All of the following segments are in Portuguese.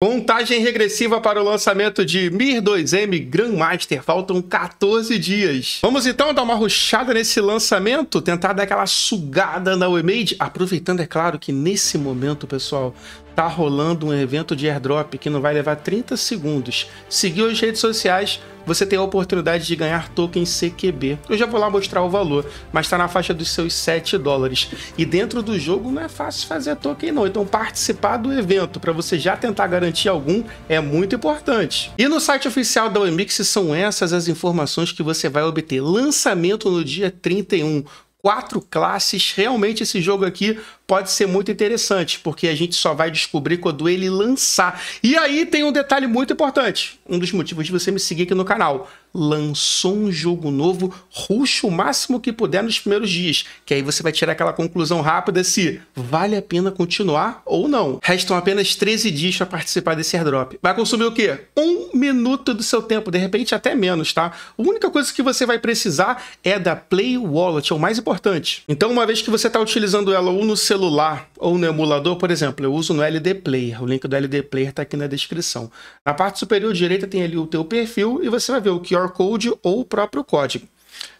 Contagem regressiva para o lançamento de Mir 2M Grandmaster. Faltam 14 dias. Vamos então dar uma ruxada nesse lançamento, tentar dar aquela sugada na Wemade, aproveitando é claro que nesse momento, pessoal, tá rolando um evento de airdrop que não vai levar 30 segundos. Seguir as redes sociais, você tem a oportunidade de ganhar token CQB. Eu já vou lá mostrar o valor, mas está na faixa dos seus 7 dólares. E dentro do jogo não é fácil fazer token não, então participar do evento para você já tentar garantir algum é muito importante. E no site oficial da Wemix são essas as informações que você vai obter. Lançamento no dia 31 quatro classes, realmente esse jogo aqui pode ser muito interessante, porque a gente só vai descobrir quando ele lançar. E aí tem um detalhe muito importante, um dos motivos de você me seguir aqui no canal lançou um jogo novo, ruxa o máximo que puder nos primeiros dias, que aí você vai tirar aquela conclusão rápida se vale a pena continuar ou não. Restam apenas 13 dias para participar desse airdrop. Vai consumir o quê? Um minuto do seu tempo, de repente até menos, tá? A única coisa que você vai precisar é da Play Wallet, é o mais importante. Então, uma vez que você está utilizando ela ou no celular ou no emulador, por exemplo, eu uso no LD Player, o link do LD Player está aqui na descrição. Na parte superior direita tem ali o teu perfil e você vai ver o QR Code ou o próprio código.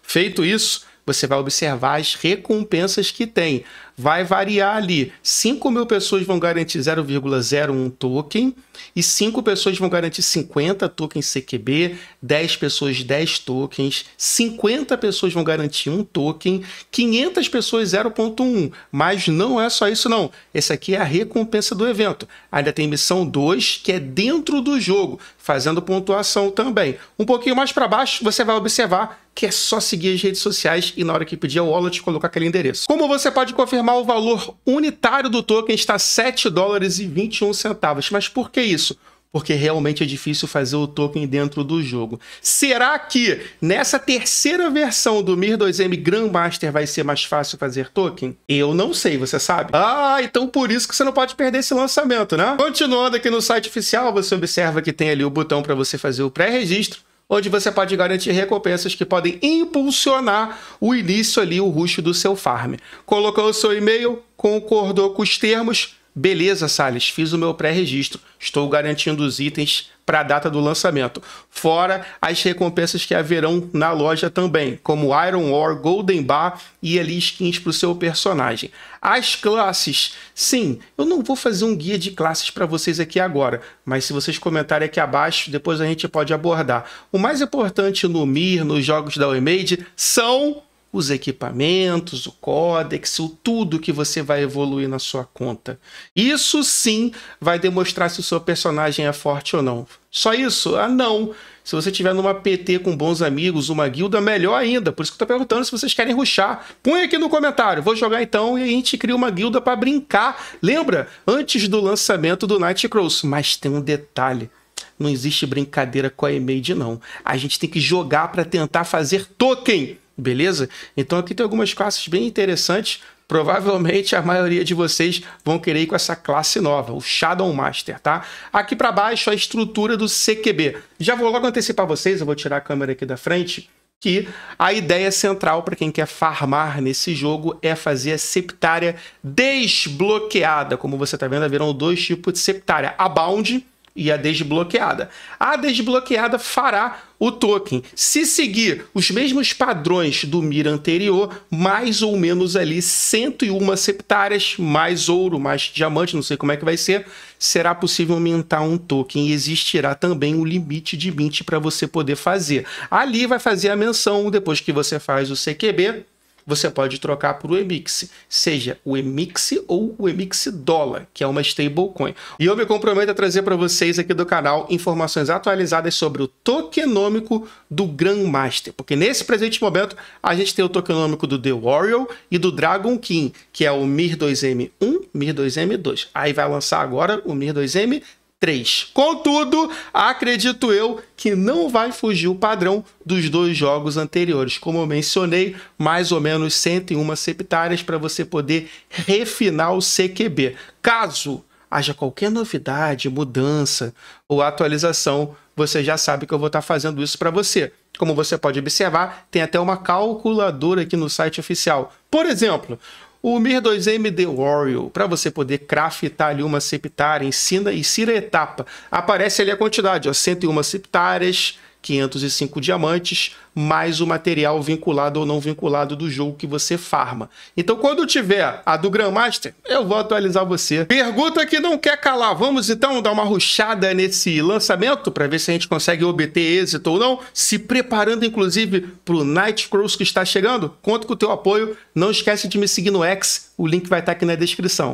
Feito isso, você vai observar as recompensas que tem vai variar ali. 5 mil pessoas vão garantir 0,01 token e 5 pessoas vão garantir 50 tokens CQB, 10 pessoas 10 tokens, 50 pessoas vão garantir um token, 500 pessoas 0,1. Mas não é só isso não. Esse aqui é a recompensa do evento. Ainda tem missão 2, que é dentro do jogo, fazendo pontuação também. Um pouquinho mais para baixo, você vai observar que é só seguir as redes sociais e na hora que pedir a wallet, colocar aquele endereço. Como você pode confirmar normal, o valor unitário do token está US 7 dólares e 21 centavos. Mas por que isso? Porque realmente é difícil fazer o token dentro do jogo. Será que nessa terceira versão do Mir 2M Grandmaster vai ser mais fácil fazer token? Eu não sei, você sabe? Ah, então por isso que você não pode perder esse lançamento, né? Continuando aqui no site oficial, você observa que tem ali o botão para você fazer o pré-registro onde você pode garantir recompensas que podem impulsionar o início ali, o rush do seu farm. Colocou o seu e-mail, concordou com os termos, Beleza, Sales, fiz o meu pré-registro. Estou garantindo os itens para a data do lançamento. Fora as recompensas que haverão na loja também, como Iron Ore, Golden Bar e ali skins para o seu personagem. As classes, sim, eu não vou fazer um guia de classes para vocês aqui agora, mas se vocês comentarem aqui abaixo, depois a gente pode abordar. O mais importante no Mir, nos jogos da Wemade, são os equipamentos, o códex, o tudo que você vai evoluir na sua conta. Isso sim vai demonstrar se o seu personagem é forte ou não. Só isso? Ah, não. Se você tiver numa PT com bons amigos, uma guilda, melhor ainda. Por isso que eu tô perguntando se vocês querem ruxar. Põe aqui no comentário. Vou jogar então e a gente cria uma guilda para brincar. Lembra? Antes do lançamento do Nightcross. Mas tem um detalhe não existe brincadeira com a e não. A gente tem que jogar para tentar fazer token. Beleza? Então aqui tem algumas classes bem interessantes. Provavelmente a maioria de vocês vão querer ir com essa classe nova, o Shadow Master, tá? Aqui para baixo a estrutura do CQB. Já vou logo antecipar vocês, eu vou tirar a câmera aqui da frente que a ideia central para quem quer farmar nesse jogo é fazer a septária desbloqueada. Como você está vendo, haverão dois tipos de septária: a bound e a desbloqueada. A desbloqueada fará o token. Se seguir os mesmos padrões do Mira anterior, mais ou menos ali 101 septárias, mais ouro, mais diamante, não sei como é que vai ser, será possível aumentar um token e existirá também um limite de 20 para você poder fazer. Ali vai fazer a menção depois que você faz o CQB você pode trocar por Emix, seja o Emix ou o Emix Dólar, que é uma stablecoin. E eu me comprometo a trazer para vocês aqui do canal informações atualizadas sobre o tokenômico do Grandmaster, porque nesse presente momento a gente tem o tokenômico do The Warrior e do Dragon King, que é o MIR2M1, MIR2M2. Aí vai lançar agora o MIR2M 3. Contudo, acredito eu que não vai fugir o padrão dos dois jogos anteriores. Como eu mencionei, mais ou menos 101 septárias para você poder refinar o CQB. Caso haja qualquer novidade, mudança ou atualização, você já sabe que eu vou estar tá fazendo isso para você. Como você pode observar, tem até uma calculadora aqui no site oficial. Por exemplo, o Mir2M The Warrior, para você poder craftar ali uma septária, ensina e cira etapa. Aparece ali a quantidade, ó, 101 septárias, 505 diamantes, mais o material vinculado ou não vinculado do jogo que você farma. Então, quando tiver a do Grandmaster, eu vou atualizar você. Pergunta que não quer calar. Vamos então dar uma ruchada nesse lançamento para ver se a gente consegue obter êxito ou não, se preparando inclusive para o Night Cross que está chegando. Conto com o teu apoio. Não esquece de me seguir no X, o link vai estar aqui na descrição.